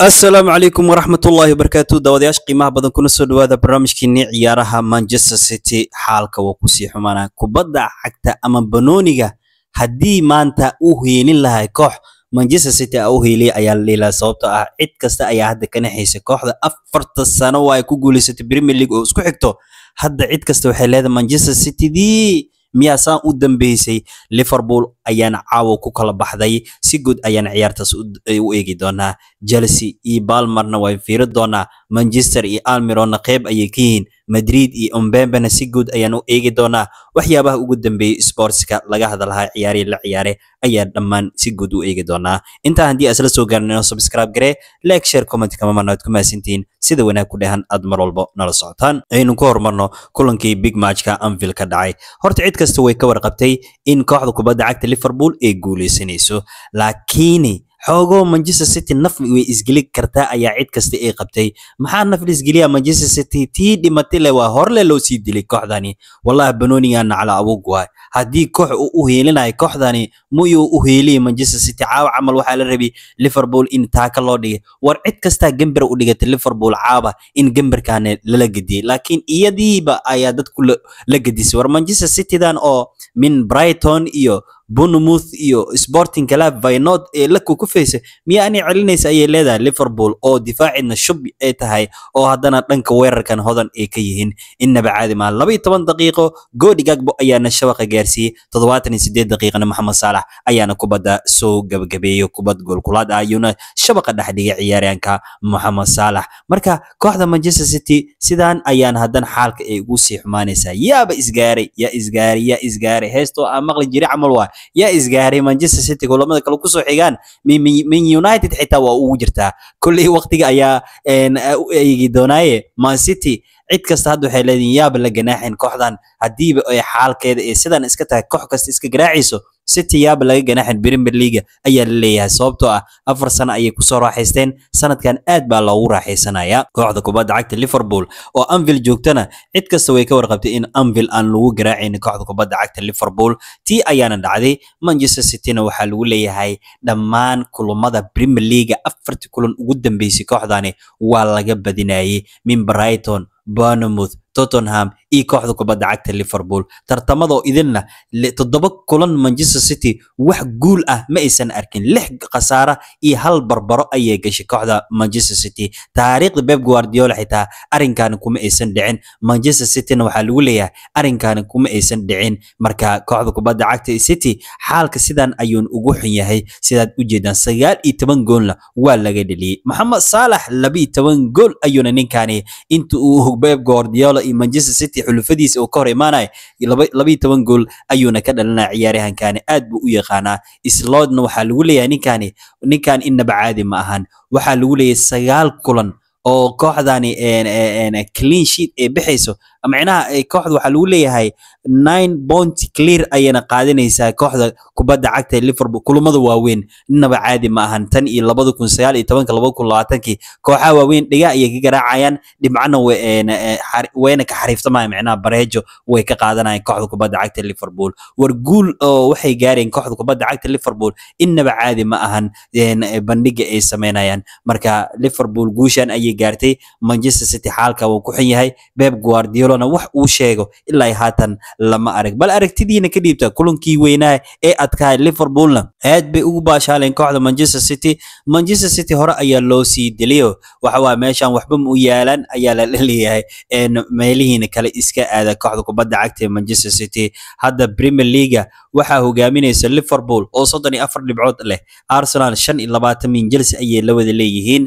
assalaamu calaykum waraxmatullaahi wabarakaatu daawadayaasha qiimaha badan kuna soo dhawaada barnaamijkiinii ciyaaraha manchester city xaalka wuu sii xumaanaa kubadda cagta ama banooniga haddii maanta uu heelin lahay koox manchester city a u heeliya ayaa la dhiilaha sababtoo ah cid kasta ayaa hadda kana haysa kooxda afarta sano waa ay ku guulaysatay premier league oo isku xigto hadda cid kasta waxay leedahay manchester citydii miyaa saan u dambeysay liverpool ayaana caawo ku kala baxday si guud ayaan ciyaartaas u eegi doonaa chelsea iyo balmarna waan fiiri doonaa manchester iyo almirona qeyb ayay ka yihiin madrid iyo mbembena si guud ayaan u eegi doonaa waxyaabaha ugu dambeeyey sportska laga hadlahaa ciyaarihii la ciyaare ayaan dhammaan si guud u eegi doonaa intaa haddii aad isla soo gaarnino subscribe garee like share comment kamamana ku mahadsantihiin sida wanaag ku dhehan aad mar walbo nala socotaan aynu ku horumarno kulankii big matchka anfield ka dhacay horta cid kasta way ka warqabtay in kooxda kubadda cagta liverpool ay guuleysanayso laakiin xoogoo manchester city nafli way isgeli kartaa ayaa cid kasta ay qabtay maxaa nafli isgeliya manchester city tii dhimatay waa horle loo sii dilay kooxdani wallahi banoonigaa nacla awog waay haddii koox uu u heelinayo kooxdani muyuu u heeliy manchester city caawa camal waxaa la rabay liverpool in taaka loo dhigay war cid kastaa gember u dhigatay liverpool caawa in gemberkaana lala gediyey laakiin iyadiiba ayaa dadku la gedisay war manchester citydan oo min brighton iyo Bournemouth iyo Sporting Club Feyenoord ee la kukufaysa miyaa anay celinaysa ayay leedahay Liverpool oo difaaceedna shub ay tahay oo haddana dhanka weerarkan hodan ay ka yihiin innaba caadi maa laba toban daqiiqo goodi gagbo ayaana shabaqa gaarsiiyey toddobaatan iyo siddeed daqiiqana Maxamed Saalax ayaana kubadda soo gabagabeeyey kubad goolkulaad ah ayuuna shabaqa dhex dhigay ciyaaryaanka Maxamed Saalax marka kooxda Manchester City sidaan ayaan haddana xaalka ay ugu sii xumaanaysaa yaaba isgaaray yaa isgaaray yaa isgaaray heestoo aan ah, maqli jiray camal waay yaa isgaaray manchester city kulamada kale kusoo xigaan min united xitaa waa ugu jirtaa kolley waqtiga ayaa u eegi doonaaye man city cid kasta hadda waxay leedihin yaaba la ganaaxin kooxdan haddiiba ay xaalkeeda ee sidan iska tahay koox kasta iska garaacayso si laga ganaxin brimier liga ayaa la leeyahay sababtoo ah afar sano ayay kusoo raaxaysteen sanadkan aad baa loogu raaxaysanayaa kooxda kubadda cagta liverpool oo anvil joogtana cid kasta way ka warqabtay in anvil aan lagu garaacayn kooxda kubadda cagta liverpool tii ayaana dhacday manchester cityna waxaa lagu leeyahay dhammaan kulamada brimier liga afarti kulan ugu dambeysay kooxdani waa laga badinayay min brighton bournemouth tottenham iyo kooxda kubadda cagta liverpool tartamadoo idinna toddoba kulan manchester city wax guul ah ma aysan arkin lix khasaara iyo hal barbaro ayay gashay kooxda manchester city taariikhda beb guardiola xitaa arrinkaani kuma aysan dhicin manchester cityna waxaa lagu leeyahay arrinkaani kuma aysan dhicin marka kooxda kubadda cagta city xaalka sidan ayuun ugu xun yahay sidaad u jeedaan sagaal iyo toban goolna waa laga dheliyey maxamed saalax laba iyo toban gool ayuuna ninkaani inta uu Pep Guardiola iyo Manchester City xulufadiisa uu ka hor imaanay labayi toban gool ayuuna ka dhalinaa ciyaaryahankani aad buu u yaqaanaa isloodna waxaa lagu leeyahay ninkani ninkan inaba caadi ma ahan waxaa lagu leeyahay sagaal kulan oo kooxdani clean sheet ee bixayso micnaha eh, kooxda waxaa lagu leeyahay nine point clear ayayna qaadanaysaa kooxda kubadda cagta ee liverpool kulamada waaweyn ninaba caadi ma ahan tan iyo labada kun sagaal iyo tobanka labada kun labaatankii kooxaha waaweyn dhiga ayay ka garaacayaan dhibcana wayna eh, eh, ka xariiftamaya micnaha bareejo way ka qaadanayaan kooxda kubadda cagta liverpool war guul oo waxay gaareen kooxda kubadda cagta liverpool innaba caadi ma ahan bandhiga ay sameynayaan marka liverpool guushan ayay gaartay manchester city xaalka wuu ku xun yahay beb guardiola barcelona wax uu sheego ilaa haatan lama arag bal aragtidiina ka dhiibta kulankii weynaha ee adkaa liverpoolna aad bay ugu baashaaleen kooxda manchester city manchester city hore ayaa loo sii deliyo waxa waa meeshan waxba mu yaalan ayaa la leeyahay meelihiina kale iska aada kooxda kubadda cagta ee manchester city hadda premier leaga waxaa hogaaminaysa liverpool oo soddon iyo afar dhibcood leh arsenal shan iyo labaatan min ayay la wada leeyihiin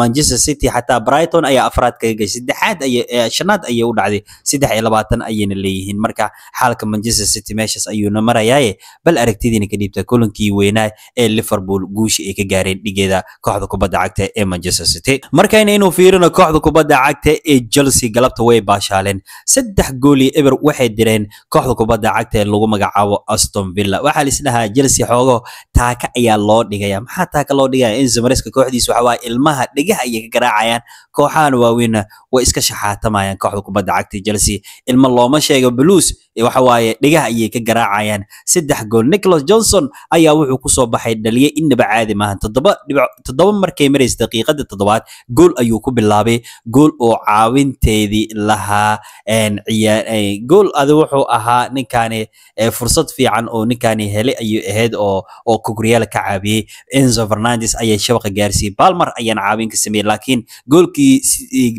manchester city xataa brighton ayaa afraad kaga gay saddexaad ayay ayay u dhacday dhacday saddex iyo labaatan ayayna leeyihiin marka xaalka manchester city meeshaas ayuuna marayaaye bal aragtidiina ka dhiibta kulankii weynaa ee liverpool guushii ay ka gaareen dhigeeda kooxda kubadda cagta ee manchester city markayna inuu fiirino kooxda kubadda cagta ee chelsea galabta way baashaaleen saddex goolii eber waxay direen kooxda kubadda cagta ee lagu magacaabo aston villa waxaa laisdhahaa chelsea xoogo taaka ayaa loo dhigaya maxaa taaka loo dhigaya inzamareska kooxdiisa waxaa ilmaha dhegaha ayay ka garaacayaan kooxahan waaweynna way iska shaxaatamayaan kooxda kubadda lacagta Chelsea ilma looma sheego blues waxa waaye ayay ka garaacayaan saddex gool nicolas johnson ayaa wuxuu kusoo baxay dhaliye inaba caadi maahan toddoba dhibac markay maraysa daqiiqada toddobaad gool ayuu ku bilaabay gool oo caawinteedii lahaa ciyaar gool adi wuxuu ahaa ninkaani fursad fiican oo ninkaani helay ayuu ahayd oo kogoryaal ka caabiyey enzo fernandes ayaa shabaqa gaarsiiyey balmar ayaan caawin ka sameeyey laakiin goolkii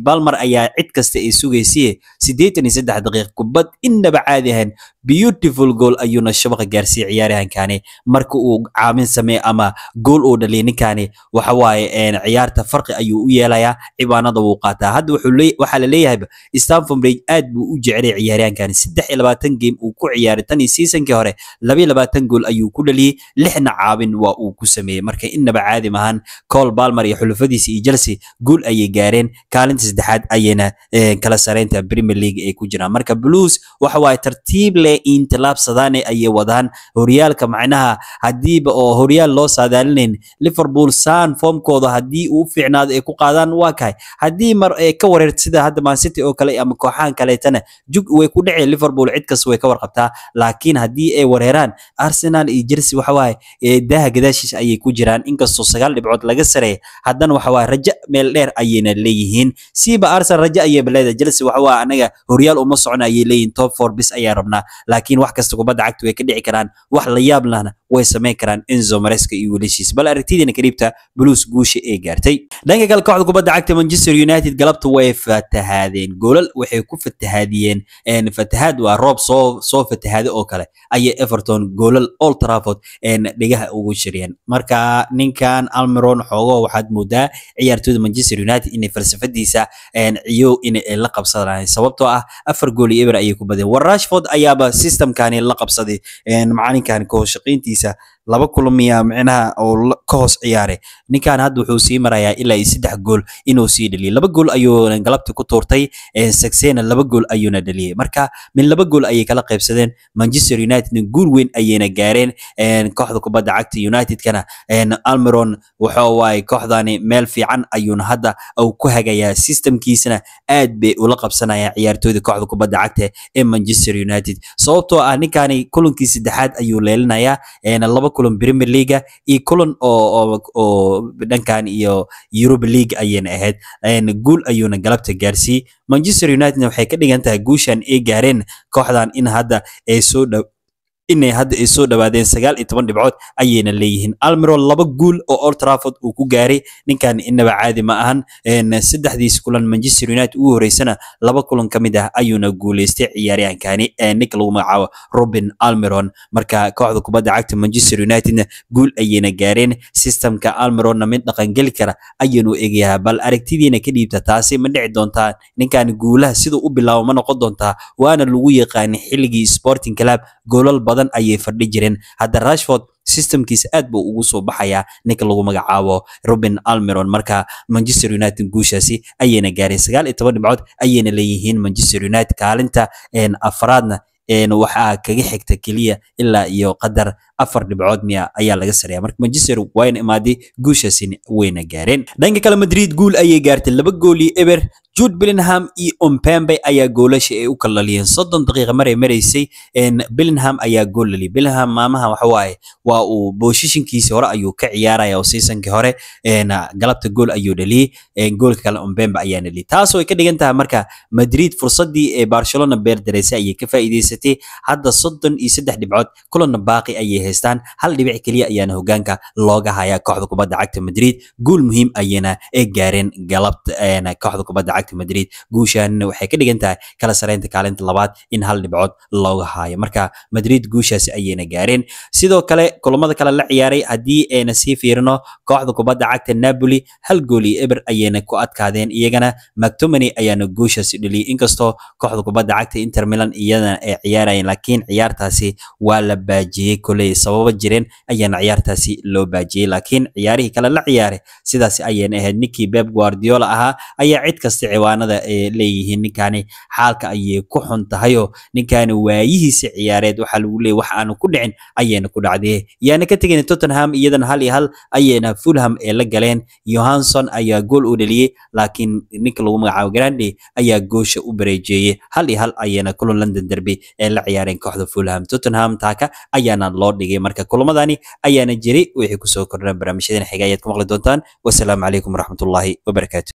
balmar ayaa cid kasta ay sugaysay siddeetan iyo saddex daqiiq kubad innaba caadi caadi ahayn beautiful goal ayuuna shabaqa gaarsiiyey ciyaaryahankani marka uu caamin sameeye ama gool uu dhaliya ninkaani waxa waaye ciyaarta farqi ayuu u yeelayaa cibaanada wuu qaataa hadda waxaa la leeyahayba stanford bridge aad buu u jecelay ciyaaryahankani saddex iyo labaatan game uu ku ciyaaray tan iyo seasonkii hore labiyo labaatan gool ayuu ku dhaliyey lixna caabin waa uu ku sameeyey marka innaba caadi mahan col balmer iyo xulufadiisa iyo chelsea guul ayay gaareen kaalinta saddexaad ayayna kala sareynta premier league ay ku jiraan marka blues waxa waaye tartiib leh intilaabsadaane ayay wadaan horyaalka macnaha hadiiba oo horyaal loo saadaalinayn liverpool saan foomkooda haddii uu fiicnaado ay ku qaadaan waa kahay haddii mar ay ka wareerto sida hadda mancity oo kale ama kooxahan kaleetana jug way ku dhaceen liverpool cid kasta way ka warqabtaa laakiin haddii ay wareeraan arsenal iyo jersey waxa waaye daaha gadaashiis ayay ku jiraan inkastoo sagaal dhibcood laga sareeya haddana waxa waaye meel dheer ayayna leeyihiin siiba arsenal raja ayay baleeda chelsea waxa waaye horyaal uma socon ayay leeyihiin top four bis ayaan rabnaa laakiin wax kasta kubadda cagta way ka dhici karaan wax la yaab lahna way samayn karaan enzo mareska iyo wiilashiisa bal aragtidiina kariibta buluus guusha ee gaartay dhanka kale kooxda kubadda cagta manchester united galabta way fatahaadeen goolal waxay ku fatahaadiyeen fatahaad waa roob soo soo fatahaaday oo kale ayay everton goolal old trafford dhigaha ugu shiriyeen marka ninkan almiron xoogo waxaad moodaa ciyaartooyda manchester united inay falsafadiisa ciyo inay la qabsadaan sababtoo ah afar gool eber ayay ku badeen war rashford ayaaba systemkani la qabsaday macalinkan ka зустрітися laba kulamiyaa micnaha oo ka hoos ciyaaray ninkan hadda wuxuu sii marayaa ilaa iyo saddex gool inuu sii dheliyay laba gool ayuu galabta ku tuurtay saxena laba gool ayuuna dheliyay marka min laba gool ayay kala qaybsadeen manchester unitedna guul weyn ayayna gaareen kooxda kubadda cagta unitedkana almiron waxa kooxdani meel fiican ayuuna hadda uu ku hagayaa systemkiisana aad bay ula qabsanayaan ciyaartooyda kooxda kubadda cagta ee manchester united sababtoo ah ninkaani kulankii saddexaad ayuu leelinayaa laba kulan premier leaga iyo kulan oo dhankan iyo europe league ayayna ahayd guul ayuuna galabta gaarsiiyey manchester united waxay ka dhigan tahay guushan ay gaareen kooxdan in hadda ay soo dhow inay hadda ay soo dhawaadeen sagaal iyo toban dhibcood ayayna leeyihiin almiro laba guul oo old trafford uu ku gaaray ninkan inaba caadi ma ahan saddexdiis kulan manchester united ugu horeysana laba kulan ka mid ah ayuuna guuleystay ciyaaryahankani ee ninka lagu magacaabo robin almiron marka kooxda kubadda cagta manchester unitedna guul ayayna gaareen sistamka almironna mid dhaqangeli kara ayaynu egayaha bal aragtidiina ka dhiibta taasi ma dhici doontaa ninkan guulaha siduu u bilaabo ma noqon doontaa waana lagu yaqaanay xilligii sporting club goolal badan badan ayay fadhi jireen hadda rashford systemkiisa aad buu ugu soo baxayaa ninka lagu magacaabo robin almeron marka manchester united guushaasi ayayna gaareen sagaal iyo toban dhibcood ayayna leeyihiin manchester united kaalinta afaraadna waxaa kaga xigta keliya ilaa iyo qadar afar dhibcood miya ayaa laga sareeya marka manchester wayna imaadey guushaasina wayna gaareen dhanka kale madrid guul ayay gaartay laba goolii eber jude billingham iyo ompembe ayaa goolasha ay u kallaliyeen soddon daqiiqa maray maraysay billingham ayaa gool laliyay billingham maamaha waxa waa uu booshishinkiisi hore ayuu ka ciyaaraya oo siisankii hore galabta gool ayuu dhaliyey goolka kale ompembe ayaa dhaliyay taasoo ay ka dhigan tahay marka madrid fursaddii ee barcelona beer dareysay ayay ka faa'iidaysatay hadda soddon iyo saddex dhibcood kulanna baaqi ayay haystaan hal dhibic keliya ayaana hogaanka looga hayaa kooxda kubadda cagta madrid guul muhiim ayayna gaareen galabta kooxda kubadda cagta madrid guushaanna waxay ka dhigan tahay kala sareynta kaalinta labaad in hal dhibcood looga hayo marka madrid guushaasi ayayna gaareen sidoo kale kulamada kale la ciyaaray haddii ayna sii fiirino kooxda kubadda cagta napoli hal gool eber ayayna ku adkaadeen iyagana mactomany ayaana guushaasi dheliyay inkastoo kooxda kubadda cagta inter milan iyadana ay ciyaarayeen laakiin ciyaartaasi waa la baajiyey koley sababa jireen ayaana ciyaartaasi loo baajiyey laakiin ciyaarihii kale la ciyaaray sidaas ayayna ahayd ninkii beb guardiola ahaa ayaa cid kasta ciwaanada ay leeyihiin ninkani xaalka ayay ku xun tahayoo ninkani waayihiisa ciyaareed waxaa lagu leeyay wax aanu ku dhicin ayayna ku dhacday yaana ka tegayn tottenham iyadana hal iyo hal ayayna fulham ee la galeen yohanson ayaa gool u dhaliyey laakiin ninka lagu magacaabo grande ayaa goosha u bareejeeyey hal iyo hal ayayna kulan london derby ee la ciyaareen kooxda fulham tottenham taaka ayaana loo dhigay dhigay marka kulamadani ayaana jiri wixii kusoo kordhan barnaamijyadeen xiga ayaad ku maqli doontaan wasalaamu calaykum waraxmatullaahi wabarakaatu